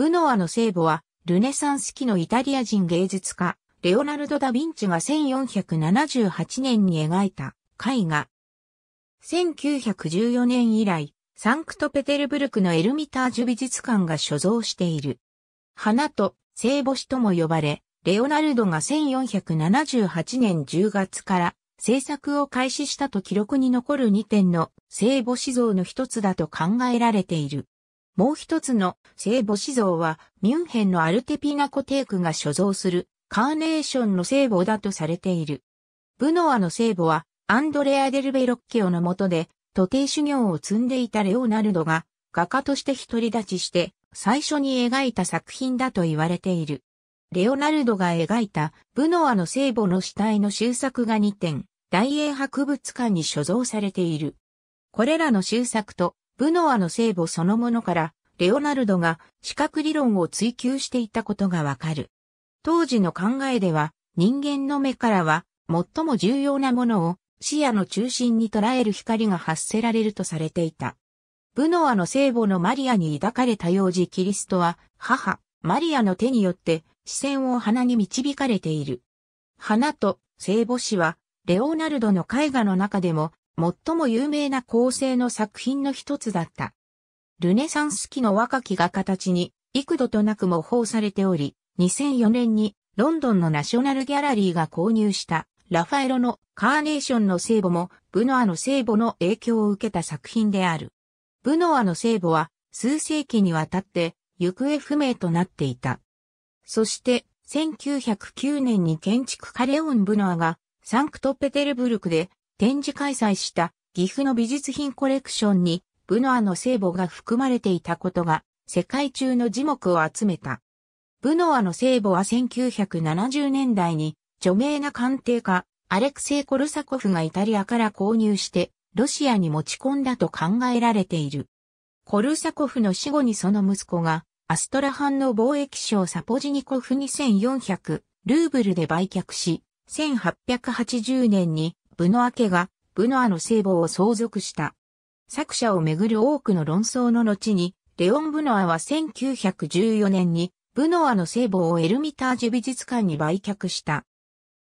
ブノアの聖母は、ルネサンス期のイタリア人芸術家、レオナルド・ダ・ヴィンチが1478年に描いた絵画。1914年以来、サンクトペテルブルクのエルミタージュ美術館が所蔵している。花と聖母子とも呼ばれ、レオナルドが1478年10月から制作を開始したと記録に残る2点の聖母子像の一つだと考えられている。もう一つの聖母子像はミュンヘンのアルテピナコテークが所蔵するカーネーションの聖母だとされている。ブノアの聖母はアンドレア・デルベロッキオの下で徒弟修行を積んでいたレオナルドが画家として独り立ちして最初に描いた作品だと言われている。レオナルドが描いたブノアの聖母の死体の修作が2点、大英博物館に所蔵されている。これらの修作とブノアの聖母そのものから、レオナルドが視覚理論を追求していたことがわかる。当時の考えでは、人間の目からは、最も重要なものを視野の中心に捉える光が発せられるとされていた。ブノアの聖母のマリアに抱かれた幼児キリストは、母、マリアの手によって視線を花に導かれている。花と聖母子は、レオナルドの絵画の中でも最も有名な構成の作品の一つだった。ルネサンス期の若き画家たちに幾度となく模倣されており、2004年にロンドンのナショナルギャラリーが購入したラファエロのカーネーションの聖母もブノアの聖母の影響を受けた作品である。ブノアの聖母は数世紀にわたって行方不明となっていた。そして1909年に建築家レオン・ブノアがサンクトペテルブルクで展示開催した岐阜の美術品コレクションにブノアの聖母が含まれていたことが世界中の樹木を集めた。ブノアの聖母は1970年代に著名な鑑定家アレクセイ・コルサコフがイタリアから購入してロシアに持ち込んだと考えられている。コルサコフの死後にその息子がアストラハンの貿易商サポジニコフ2400ルーブルで売却し、1880年にブノア家が、ブノアの聖母を相続した。作者をめぐる多くの論争の後に、レオン・ブノアは1914年に、ブノアの聖母をエルミタージュ美術館に売却した。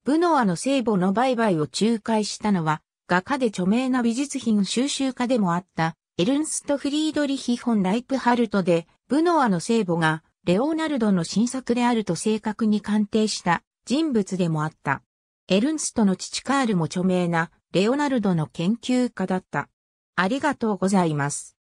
ブノアの聖母の売買を仲介したのは、画家で著名な美術品収集家でもあった、エルンスト・フリードリヒ・フォン・ライプハルトで、ブノアの聖母が、レオナルドの新作であると正確に鑑定した人物でもあった。エルンストの父カールも著名なレオナルドの研究家だった。ありがとうございます。